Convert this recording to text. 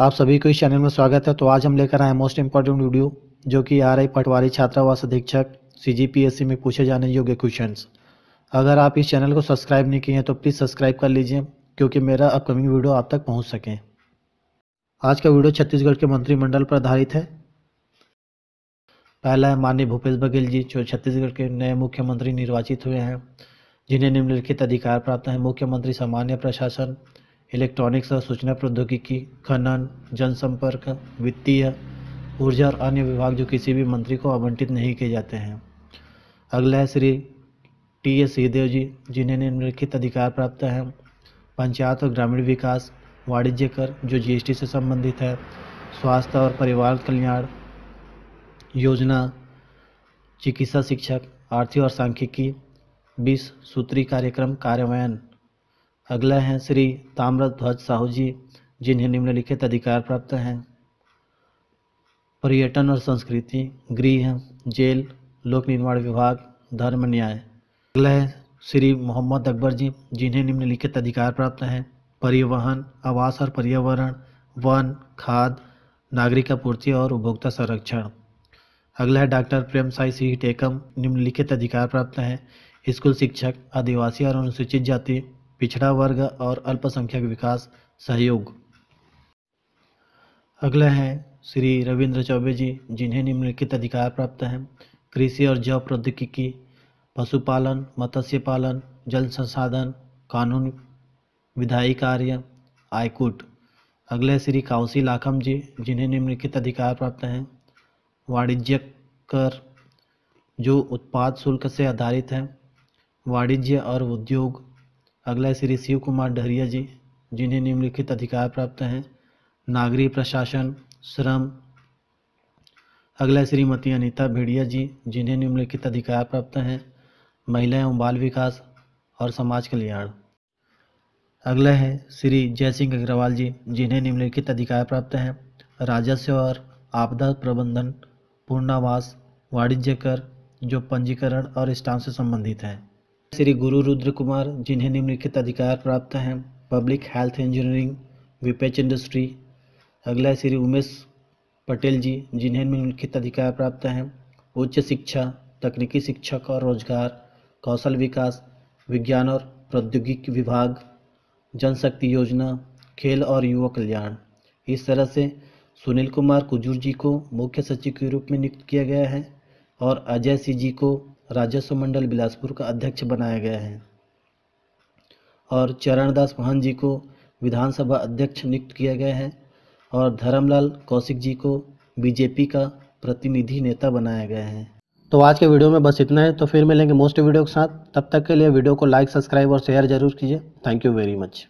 आप सभी को इस चैनल में स्वागत है तो आज हम लेकर आए मोस्ट इम्पॉर्टेंट वीडियो जो कि आ रही पटवारी छात्रावास अधीक्षक सीजीपीएससी में पूछे जाने योग्य क्वेश्चंस अगर आप इस चैनल को सब्सक्राइब नहीं किए हैं तो प्लीज़ सब्सक्राइब कर लीजिए क्योंकि मेरा अपकमिंग वीडियो आप तक पहुँच सकें आज का वीडियो छत्तीसगढ़ के मंत्रिमंडल पर आधारित है पहला है माननीय भूपेश बघेल जी जो छत्तीसगढ़ के नए मुख्यमंत्री निर्वाचित हुए हैं जिन्हें निम्नलिखित अधिकार प्राप्त हैं मुख्यमंत्री सामान्य प्रशासन इलेक्ट्रॉनिक्स और सूचना प्रौद्योगिकी खनन जनसंपर्क वित्तीय ऊर्जा और अन्य विभाग जो किसी भी मंत्री को आवंटित नहीं किए जाते हैं अगला है श्री टी एस श्रीदेव जी जिन्हें निम्नलिखित अधिकार प्राप्त हैं पंचायत और ग्रामीण विकास वाणिज्य कर जो जीएसटी से संबंधित है स्वास्थ्य और परिवार कल्याण योजना चिकित्सा शिक्षक आर्थिक और सांख्यिकी बीस सूत्री कार्यक्रम कार्यान्वयन अगला है श्री ताम्रध्वज साहू जी जिन्हें निम्नलिखित अधिकार प्राप्त हैं पर्यटन और संस्कृति गृह जेल लोक निर्माण विभाग धर्म न्याय अगला है श्री मोहम्मद अकबर जी जिन्हें निम्नलिखित अधिकार प्राप्त हैं परिवहन आवास और पर्यावरण वन खाद नागरिक आपूर्ति और उपभोक्ता संरक्षण अगला है डॉक्टर प्रेम साई सिंह टेकम निम्नलिखित अधिकार प्राप्त हैं स्कूल शिक्षक आदिवासी और अनुसूचित जाति पिछड़ा वर्ग और अल्पसंख्यक विकास सहयोग अगला है श्री रविंद्र चौबे जी जिन्हें निम्नलिखित अधिकार प्राप्त हैं कृषि और जैव प्रौद्योगिकी पशुपालन मत्स्य पालन जल संसाधन कानून विधायी कार्य आयकूट अगले श्री काउसी लाखम जी जिन्हें निम्नलिखित अधिकार प्राप्त हैं वाणिज्य कर जो उत्पाद शुल्क से आधारित हैं वाणिज्य और उद्योग अगला श्री शिव कुमार डहरिया जी जिन्हें निम्नलिखित अधिकार प्राप्त हैं नागरी प्रशासन श्रम अगला श्रीमती अनीता भेड़िया जी जिन्हें निम्नलिखित अधिकार प्राप्त हैं महिला एवं बाल विकास और समाज कल्याण अगला है श्री जय सिंह अग्रवाल जी जिन्हें निम्नलिखित अधिकार प्राप्त हैं राजस्व और आपदा प्रबंधन पूर्णावास वाणिज्य कर जो पंजीकरण और स्टाम्प से संबंधित हैं श्री गुरु रुद्र कुमार जिन्हें निम्नलिखित अधिकार प्राप्त हैं पब्लिक हेल्थ इंजीनियरिंग विपेच इंडस्ट्री अगला श्री उमेश पटेल जी जिन्हें निम्नलिखित अधिकार प्राप्त हैं उच्च शिक्षा तकनीकी शिक्षक और रोजगार कौशल विकास विज्ञान और प्रौद्योगिकी विभाग जनशक्ति योजना खेल और युवा कल्याण इस तरह से सुनील कुमार कुजूर जी को मुख्य सचिव के रूप में नियुक्त किया गया है और अजय सिंह जी को राजस्व मंडल बिलासपुर का अध्यक्ष बनाया गया है और चरणदास महान जी को विधानसभा अध्यक्ष नियुक्त किया गया है और धर्मलाल कौशिक जी को बीजेपी का प्रतिनिधि नेता बनाया गया है तो आज के वीडियो में बस इतना है तो फिर मिलेंगे मोस्ट वीडियो के साथ तब तक के लिए वीडियो को लाइक सब्सक्राइब और शेयर जरूर कीजिए थैंक यू वेरी मच